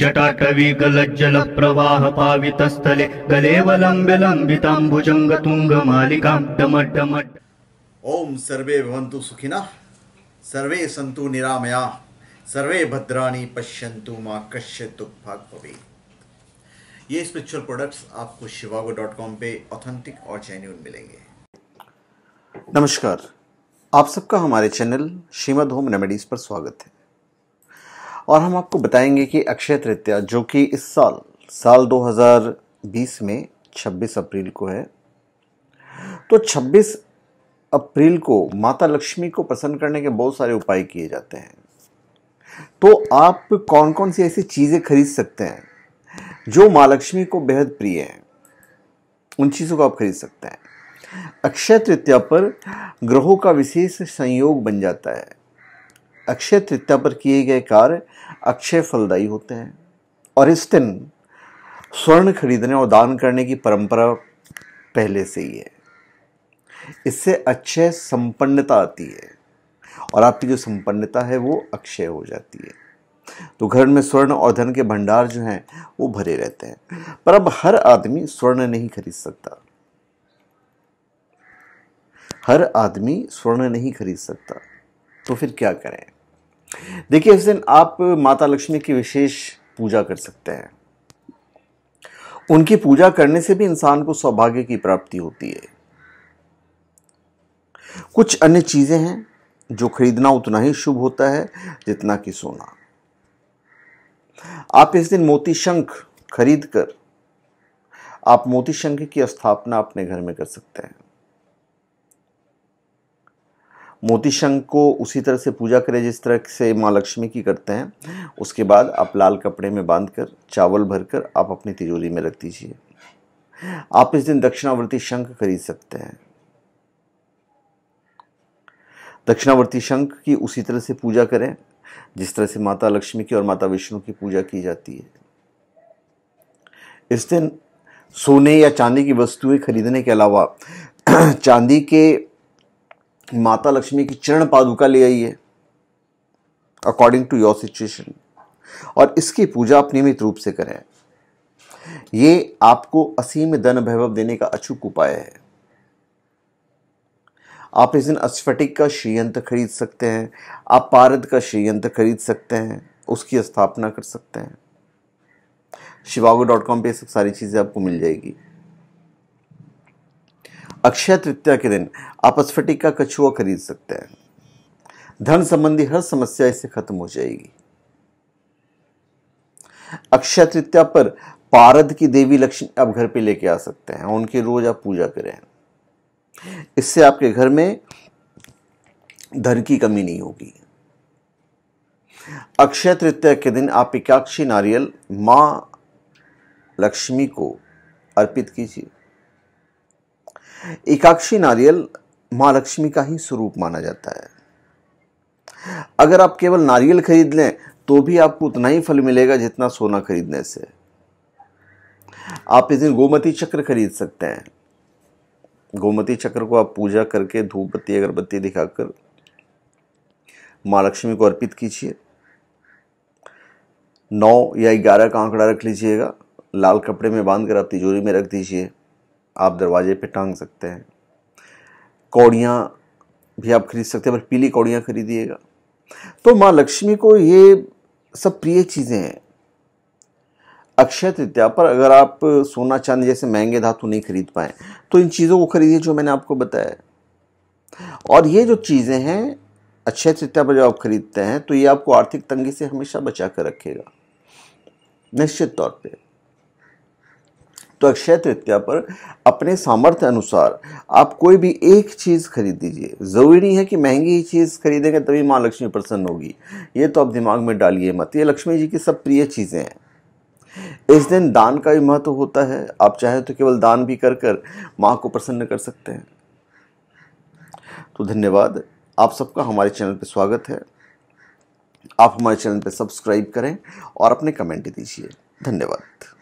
जटाटवी गलज्जल प्रवाह पावित स्थले शिवं तुंग मालिका गलेवलम्ब्यलम्बिताम्बुजङ्गतुङ्गमालिकां डमड्डमड् ओम सर्वे भवन्तु सुखिना सर्वे संतु निरामया सर्वे भद्राणी पश्यंतु मा कश्य दुःखभाग भवेत् ये स्पिरिचुअल प्रोडक्ट्स आपको शिवागो डॉट कॉम पे ऑथेंटिक और जेन्यून मिलेंगे नमस्कार आप सबका हमारे चैनल श्रीमद होम रेमेडीज़ पर स्वागत है और हम आपको बताएंगे कि अक्षय तृतीया जो कि इस साल साल 2020 में 26 अप्रैल को है तो 26 अप्रैल को माता लक्ष्मी को प्रसन्न करने के बहुत सारे उपाय किए जाते हैं तो आप कौन कौन सी ऐसी चीज़ें खरीद सकते हैं जो माँ लक्ष्मी को बेहद प्रिय हैं उन चीज़ों को आप खरीद सकते हैं अक्षय तृतीया पर ग्रहों का विशेष संयोग बन जाता है अक्षय तृतीया पर किए गए कार्य अक्षय फलदायी होते हैं और इस दिन स्वर्ण खरीदने और दान करने की परंपरा पहले से ही है इससे अक्षय संपन्नता आती है और आपकी जो संपन्नता है वो अक्षय हो जाती है तो घर में स्वर्ण और धन के भंडार जो हैं वो भरे रहते हैं पर अब हर आदमी स्वर्ण नहीं खरीद सकता हर आदमी स्वर्ण नहीं खरीद सकता तो फिर क्या करें देखिए इस दिन आप माता लक्ष्मी की विशेष पूजा कर सकते हैं उनकी पूजा करने से भी इंसान को सौभाग्य की प्राप्ति होती है कुछ अन्य चीज़ें हैं जो खरीदना उतना ही शुभ होता है जितना कि सोना आप इस दिन मोती शंख खरीद कर आप मोती शंख की स्थापना अपने घर में कर सकते हैं मोती शंख को उसी तरह से पूजा करें जिस तरह से माँ लक्ष्मी की करते हैं उसके बाद आप लाल कपड़े में बांध कर चावल भर कर आप अपनी तिजोरी में रख दीजिए आप इस दिन दक्षिणावर्ती शंख खरीद सकते हैं दक्षिणावर्ती शंख की उसी तरह से पूजा करें जिस तरह से माता लक्ष्मी की और माता विष्णु की पूजा की जाती है इस दिन सोने या चांदी की वस्तुएं खरीदने के अलावा चांदी के कि माता लक्ष्मी की चरण पादुका ले आइए अकॉर्डिंग टू योर सिचुएशन और इसकी पूजा आप नियमित रूप से करें ये आपको असीम धन वैभव देने का अचूक उपाय है आप इस दिन अस्फटिक का श्रीयंत्र खरीद सकते हैं आप पारद का श्रीयंत्र खरीद सकते हैं उसकी स्थापना कर सकते हैं शिवागो डॉट कॉम पर सब सारी चीज़ें आपको मिल जाएगी अक्षय तृतीया के दिन आप अस्फटिक का कछुआ खरीद सकते हैं धन संबंधी हर समस्या इससे खत्म हो जाएगी अक्षय तृतीया पर पारद की देवी लक्ष्मी आप घर पे लेके आ सकते हैं उनकी रोज आप पूजा करें इससे आपके घर में धन की कमी नहीं होगी अक्षय तृतीया के दिन आप एकाक्षी नारियल मां लक्ष्मी को अर्पित कीजिए एकाक्षी नारियल माँ लक्ष्मी का ही स्वरूप माना जाता है अगर आप केवल नारियल खरीद लें तो भी आपको उतना ही फल मिलेगा जितना सोना खरीदने से आप इस दिन गोमती चक्र खरीद सकते हैं गोमती चक्र को आप पूजा करके धूप बत्ती अगरबत्ती दिखाकर माँ लक्ष्मी को अर्पित कीजिए नौ या ग्यारह का आंकड़ा रख लीजिएगा लाल कपड़े में बांध कर आप तिजोरी में रख दीजिए आप दरवाजे पे टांग सकते हैं कौड़ियाँ भी आप खरीद सकते हैं पर पीली कौड़ियाँ खरीदिएगा तो माँ लक्ष्मी को ये सब प्रिय चीज़ें हैं अक्षय तृतीया पर अगर आप सोना चांदी जैसे महंगे धातु नहीं खरीद पाए तो इन चीज़ों को खरीदिए जो मैंने आपको बताया और ये जो चीज़ें हैं अक्षय तृतीया पर जब आप खरीदते हैं तो ये आपको आर्थिक तंगी से हमेशा बचा कर रखेगा निश्चित तौर पर तो अक्षय तृतीया पर अपने सामर्थ्य अनुसार आप कोई भी एक चीज़ खरीद दीजिए ज़रूरी है कि महंगी ही चीज़ खरीदेंगे तभी माँ लक्ष्मी प्रसन्न होगी ये तो आप दिमाग में डालिए मत ये लक्ष्मी जी की सब प्रिय चीज़ें हैं इस दिन दान का भी महत्व होता है आप चाहें तो केवल दान भी कर कर माँ को प्रसन्न कर सकते हैं तो धन्यवाद आप सबका हमारे चैनल पर स्वागत है आप हमारे चैनल पर सब्सक्राइब करें और अपने कमेंट दीजिए धन्यवाद